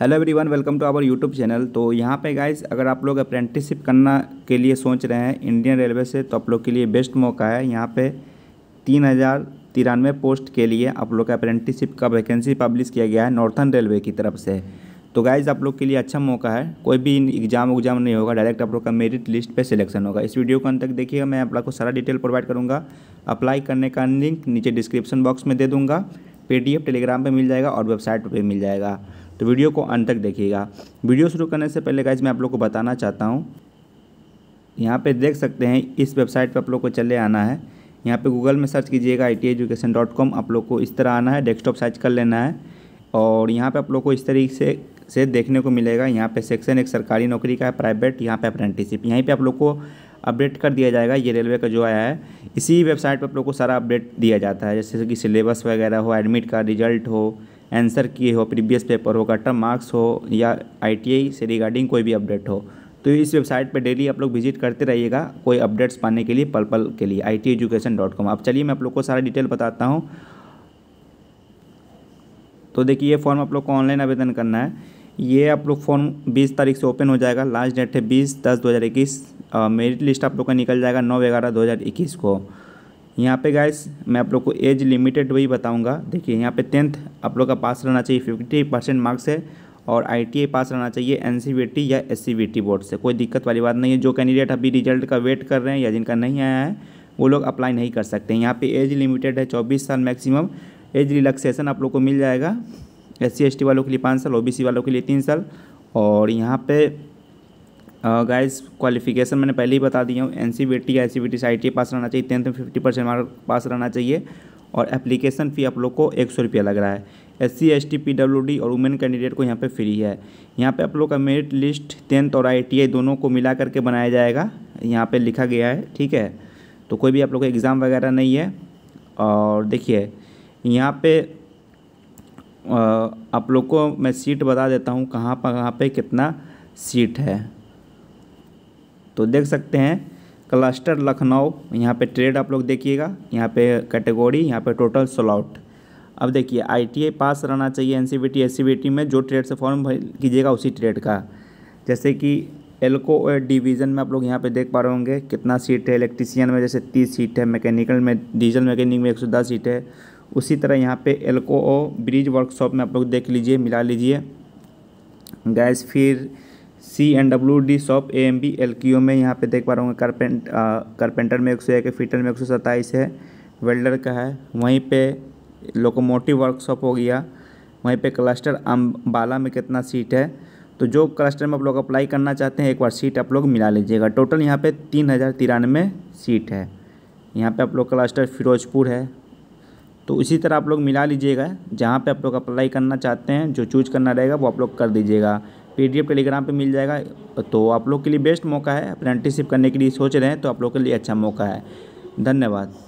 hello everyone welcome to our YouTube channel तो यहाँ पे गाइज अगर आप लोग अप्रेंटिसशिप करना के लिए सोच रहे हैं इंडियन रेलवे से तो आप लोग के लिए बेस्ट मौका है यहाँ पे तीन हज़ार तिरानवे पोस्ट के लिए आप लोग का अप्रेंटिसशिप का वैकेंसी पब्लिश किया गया है नॉर्थन रेलवे की तरफ से तो गाइज़ आप लोग के लिए अच्छा मौका है कोई भी एग्जाम उग्जाम नहीं होगा डायरेक्ट आप लोग का मेरिट लिस्ट पर सिलेक्शन होगा इस वीडियो को अंत तक देखिएगा मैं आप लोग को सारा डिटेल प्रोवाइड करूँगा अप्लाई करने का लिंक नीचे डिस्क्रिप्शन बॉक्स में दे दूँगा एफ टेलीग्राम पर मिल जाएगा और वेबसाइट पर मिल जाएगा तो वीडियो को अंत तक देखिएगा वीडियो शुरू करने से पहले गाइज मैं आप लोग को बताना चाहता हूँ यहाँ पे देख सकते हैं इस वेबसाइट पे आप लोग को चले आना है यहाँ पे गूगल में सर्च कीजिएगा I T education dot com आप लोग को इस तरह आना है डेस्कटॉप सर्च कर लेना है और यहाँ पे आप लोग को इस तरीके से से देखने को मिलेगा यहाँ पे सेक्शन एक सरकारी नौकरी का है प्राइवेट यहाँ पे अप्रेंटिसिप यहीं पे आप लोग को अपडेट कर दिया जाएगा ये रेलवे का जो आया है इसी वेबसाइट पर आप लोग को सारा अपडेट दिया जाता है जैसे कि सिलेबस वगैरह हो एडमिट कार्ड रिजल्ट हो आंसर किए हो प्रीवियस पेपर हो कट्टा मार्क्स हो या आई से रिगार्डिंग कोई भी अपडेट हो तो इस वेबसाइट पर डेली आप लोग विजिट करते रहिएगा कोई अपडेट्स पाने के लिए पल पल के लिए I T education dot com अब चलिए मैं आप लोग को सारा डिटेल बताता हूँ तो देखिए ये फॉर्म आप लोग को ऑनलाइन आवेदन करना है ये आप लोग फॉर्म 20 तारीख से ओपन हो जाएगा लास्ट डेट है 20 दस 2021 मेरिट लिस्ट आप लोग का निकल जाएगा नौ ग्यारह इक्कीस को यहाँ पे गाइस मैं आप लोग को एज लिमिटेड वही बताऊंगा देखिए यहाँ पे टेंथ आप लोग का पास रहना चाहिए फिफ्टी परसेंट मार्क्स है और आई पास रहना चाहिए एन या एस बोर्ड से कोई दिक्कत वाली बात नहीं है जो कैंडिडेट अभी रिजल्ट का वेट कर रहे हैं या जिनका नहीं आया है वो लोग अप्लाई नहीं कर सकते यहाँ पर एज लिमिटेड है चौबीस साल मैक्सिमम एज रिलैक्सेशन आप लोग को मिल जाएगा एस सी वालों के लिए पाँच साल ओ वालों के लिए तीन साल और यहाँ पर गाइस क्वालिफिकेशन मैंने पहले ही बता दिया हूँ N C B T I C B T C I T पास रहना चाहिए टेंथ में फिफ्टी परसेंट मार्क पास रहना चाहिए और एप्लीकेशन फ़ी आप लोग को एक सौ रुपया लग रहा है S C S T P W D और वुमेन कैंडिडेट को यहाँ पे फ्री है यहाँ पे आप लोग का मेरिट लिस्ट टेंथ और आई टी आई दोनों को मिला करके बनाया जाएगा यहाँ पे लिखा गया है ठीक है तो कोई भी आप लोग का एग्ज़ाम वगैरह नहीं है और देखिए यहाँ पे आप लोग को मैं सीट बता देता हूँ कहाँ पर कहाँ पर कितना सीट है तो देख सकते हैं क्लस्टर लखनऊ यहाँ पे ट्रेड आप लोग देखिएगा यहाँ पे कैटेगोरी यहाँ पे टोटल सॉलआउट अब देखिए आईटीआई पास रहना चाहिए एनसीबीटी एससीबीटी में जो ट्रेड से फॉर्म कीजिएगा उसी ट्रेड का जैसे कि एल्को डिवीज़न में आप लोग यहाँ पे देख पा रहे होंगे कितना सीट है इलेक्ट्रीसियन में जैसे तीस सीट है मैकेनिकल में डीजल मैकेनिक में एक सौ दस सीट है उसी तरह यहाँ पे एल्को ब्रिज वर्कशॉप में आप लोग देख लीजिए मिला लीजिए गैस फिर C N W D shop A M B L Q में यहाँ पे देख पा रहा हूँ कारपेंट कारपेंटर में एक सौ एक फिटर में एक सौ सत्ताईस है वेल्डर का है वहीं पे लोकोमोटिव वर्कशॉप हो गया वहीं पे क्लस्टर अम्बाला में कितना सीट है तो जो क्लस्टर में आप लोग अप्लाई करना चाहते हैं एक बार सीट आप लोग मिला लीजिएगा टोटल यहाँ पे तीन हज़ार तिरानवे सीट है यहाँ पे आप लोग क्लस्टर फिरोजपुर है तो इसी तरह आप लोग मिला लीजिएगा जहाँ पे आप लोग अप्लाई करना चाहते हैं जो चूज करना रहेगा वो आप लोग कर दीजिएगा पीडीएफ टेलीग्राम पे मिल जाएगा तो आप लोग के लिए बेस्ट मौका है अप्रेंटिसशिप करने के लिए सोच रहे हैं तो आप लोग के लिए अच्छा मौका है धन्यवाद